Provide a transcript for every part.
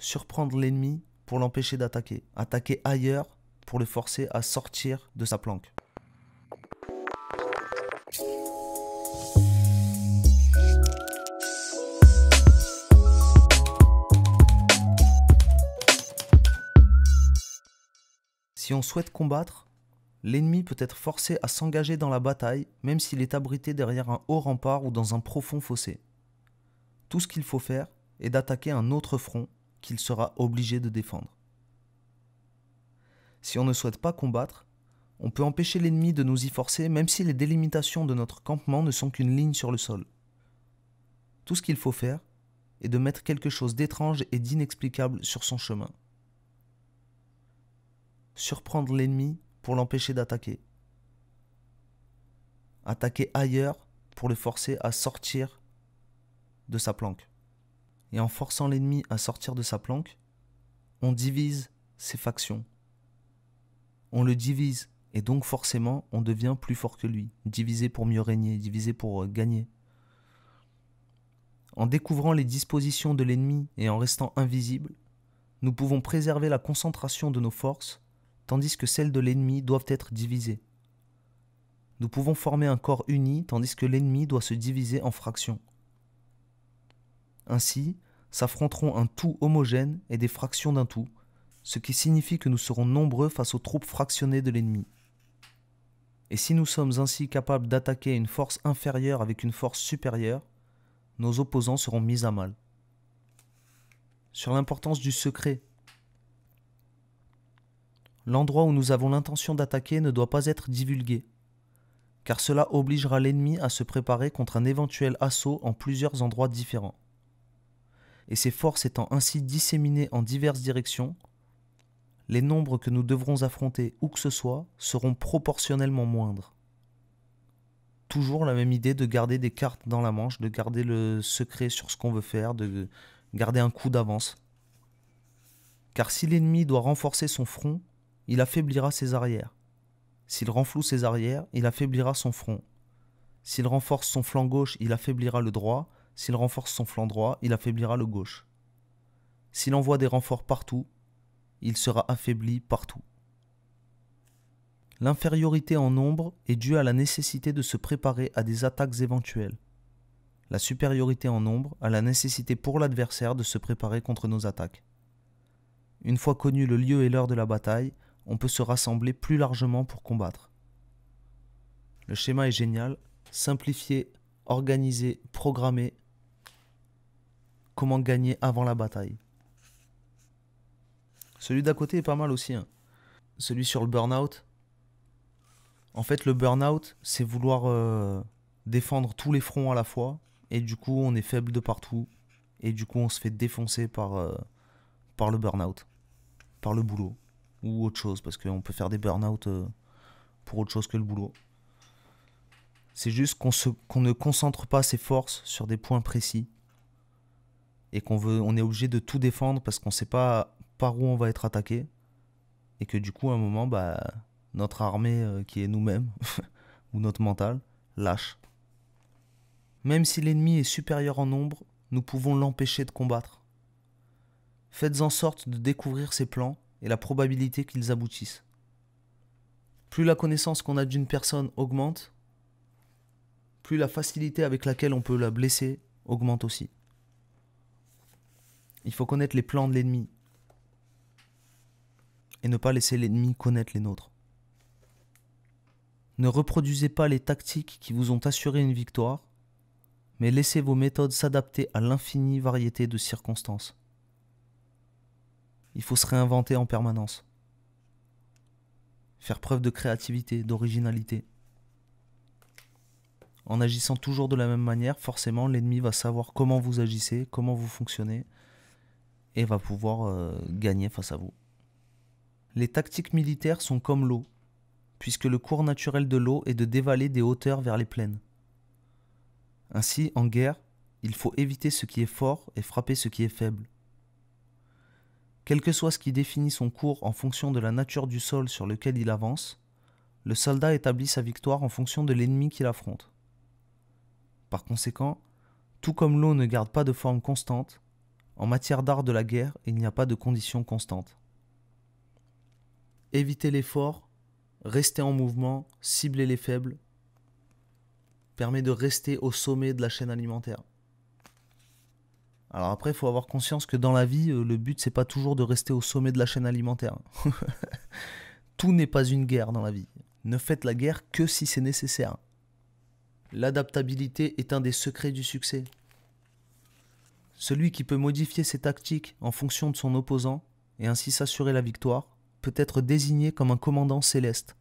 surprendre l'ennemi pour l'empêcher d'attaquer, attaquer ailleurs pour le forcer à sortir de sa planque. Si on souhaite combattre, l'ennemi peut être forcé à s'engager dans la bataille même s'il est abrité derrière un haut rempart ou dans un profond fossé. Tout ce qu'il faut faire est d'attaquer un autre front qu'il sera obligé de défendre. Si on ne souhaite pas combattre, on peut empêcher l'ennemi de nous y forcer même si les délimitations de notre campement ne sont qu'une ligne sur le sol. Tout ce qu'il faut faire est de mettre quelque chose d'étrange et d'inexplicable sur son chemin. Surprendre l'ennemi pour l'empêcher d'attaquer. Attaquer ailleurs pour le forcer à sortir de sa planque et en forçant l'ennemi à sortir de sa planque, on divise ses factions. On le divise et donc forcément on devient plus fort que lui, divisé pour mieux régner, divisé pour euh, gagner. En découvrant les dispositions de l'ennemi et en restant invisible, nous pouvons préserver la concentration de nos forces, tandis que celles de l'ennemi doivent être divisées. Nous pouvons former un corps uni, tandis que l'ennemi doit se diviser en fractions. Ainsi, s'affronteront un tout homogène et des fractions d'un tout, ce qui signifie que nous serons nombreux face aux troupes fractionnées de l'ennemi. Et si nous sommes ainsi capables d'attaquer une force inférieure avec une force supérieure, nos opposants seront mis à mal. Sur l'importance du secret. L'endroit où nous avons l'intention d'attaquer ne doit pas être divulgué, car cela obligera l'ennemi à se préparer contre un éventuel assaut en plusieurs endroits différents et ses forces étant ainsi disséminées en diverses directions, les nombres que nous devrons affronter où que ce soit seront proportionnellement moindres. Toujours la même idée de garder des cartes dans la manche, de garder le secret sur ce qu'on veut faire, de garder un coup d'avance. Car si l'ennemi doit renforcer son front, il affaiblira ses arrières. S'il renfloue ses arrières, il affaiblira son front. S'il renforce son flanc gauche, il affaiblira le droit. S'il renforce son flanc droit, il affaiblira le gauche. S'il envoie des renforts partout, il sera affaibli partout. L'infériorité en nombre est due à la nécessité de se préparer à des attaques éventuelles. La supériorité en nombre à la nécessité pour l'adversaire de se préparer contre nos attaques. Une fois connu le lieu et l'heure de la bataille, on peut se rassembler plus largement pour combattre. Le schéma est génial, simplifié organiser, programmer comment gagner avant la bataille. Celui d'à côté est pas mal aussi. Hein. Celui sur le burn-out. En fait, le burn-out, c'est vouloir euh, défendre tous les fronts à la fois. Et du coup, on est faible de partout. Et du coup, on se fait défoncer par, euh, par le burn-out. Par le boulot. Ou autre chose. Parce qu'on peut faire des burn-out euh, pour autre chose que le boulot. C'est juste qu'on qu'on ne concentre pas ses forces sur des points précis et qu'on veut, on est obligé de tout défendre parce qu'on ne sait pas par où on va être attaqué et que du coup à un moment bah notre armée euh, qui est nous-mêmes ou notre mental lâche. Même si l'ennemi est supérieur en nombre, nous pouvons l'empêcher de combattre. Faites en sorte de découvrir ses plans et la probabilité qu'ils aboutissent. Plus la connaissance qu'on a d'une personne augmente, plus la facilité avec laquelle on peut la blesser augmente aussi. Il faut connaître les plans de l'ennemi et ne pas laisser l'ennemi connaître les nôtres. Ne reproduisez pas les tactiques qui vous ont assuré une victoire, mais laissez vos méthodes s'adapter à l'infinie variété de circonstances. Il faut se réinventer en permanence. Faire preuve de créativité, d'originalité. En agissant toujours de la même manière, forcément, l'ennemi va savoir comment vous agissez, comment vous fonctionnez, et va pouvoir euh, gagner face à vous. Les tactiques militaires sont comme l'eau, puisque le cours naturel de l'eau est de dévaler des hauteurs vers les plaines. Ainsi, en guerre, il faut éviter ce qui est fort et frapper ce qui est faible. Quel que soit ce qui définit son cours en fonction de la nature du sol sur lequel il avance, le soldat établit sa victoire en fonction de l'ennemi qu'il affronte. Par conséquent, tout comme l'eau ne garde pas de forme constante, en matière d'art de la guerre, il n'y a pas de condition constante. Éviter l'effort, rester en mouvement, cibler les faibles, permet de rester au sommet de la chaîne alimentaire. Alors après, il faut avoir conscience que dans la vie, euh, le but, c'est pas toujours de rester au sommet de la chaîne alimentaire. Tout n'est pas une guerre dans la vie. Ne faites la guerre que si c'est nécessaire. L'adaptabilité est un des secrets du succès. Celui qui peut modifier ses tactiques en fonction de son opposant et ainsi s'assurer la victoire peut être désigné comme un commandant céleste.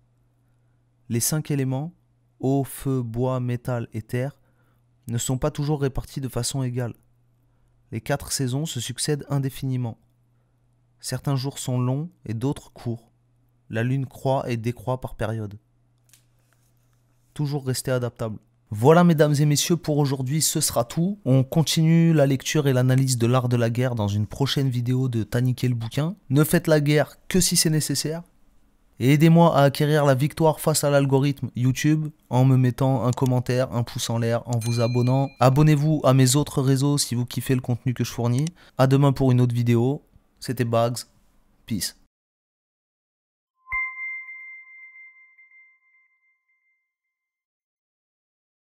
Les cinq éléments, eau, feu, bois, métal et terre, ne sont pas toujours répartis de façon égale. Les quatre saisons se succèdent indéfiniment. Certains jours sont longs et d'autres courts. La lune croît et décroît par période. Toujours rester adaptable. Voilà mesdames et messieurs, pour aujourd'hui ce sera tout. On continue la lecture et l'analyse de l'art de la guerre dans une prochaine vidéo de Taniquer le bouquin. Ne faites la guerre que si c'est nécessaire. Et aidez-moi à acquérir la victoire face à l'algorithme YouTube en me mettant un commentaire, un pouce en l'air, en vous abonnant. Abonnez-vous à mes autres réseaux si vous kiffez le contenu que je fournis. A demain pour une autre vidéo. C'était Bugs. Peace.